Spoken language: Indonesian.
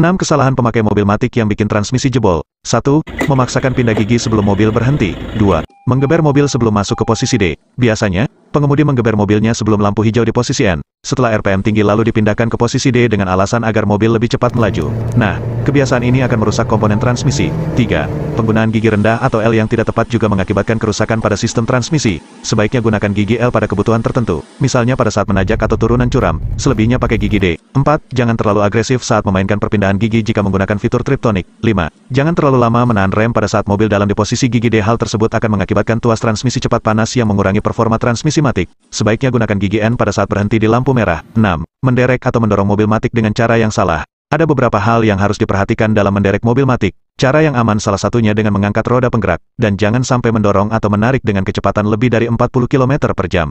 6 kesalahan pemakai mobil matik yang bikin transmisi jebol. 1. Memaksakan pindah gigi sebelum mobil berhenti. 2. Menggeber mobil sebelum masuk ke posisi D. Biasanya, pengemudi menggeber mobilnya sebelum lampu hijau di posisi N. Setelah RPM tinggi lalu dipindahkan ke posisi D dengan alasan agar mobil lebih cepat melaju. Nah, kebiasaan ini akan merusak komponen transmisi. 3 penggunaan gigi rendah atau L yang tidak tepat juga mengakibatkan kerusakan pada sistem transmisi. Sebaiknya gunakan gigi L pada kebutuhan tertentu, misalnya pada saat menajak atau turunan curam, selebihnya pakai gigi D. 4. Jangan terlalu agresif saat memainkan perpindahan gigi jika menggunakan fitur triptonik. 5. Jangan terlalu lama menahan rem pada saat mobil dalam di posisi gigi D. Hal tersebut akan mengakibatkan tuas transmisi cepat panas yang mengurangi performa transmisi matik. Sebaiknya gunakan gigi N pada saat berhenti di lampu merah. 6. Menderek atau mendorong mobil matik dengan cara yang salah. Ada beberapa hal yang harus diperhatikan dalam menderek mobil matik. Cara yang aman salah satunya dengan mengangkat roda penggerak, dan jangan sampai mendorong atau menarik dengan kecepatan lebih dari 40 km per jam.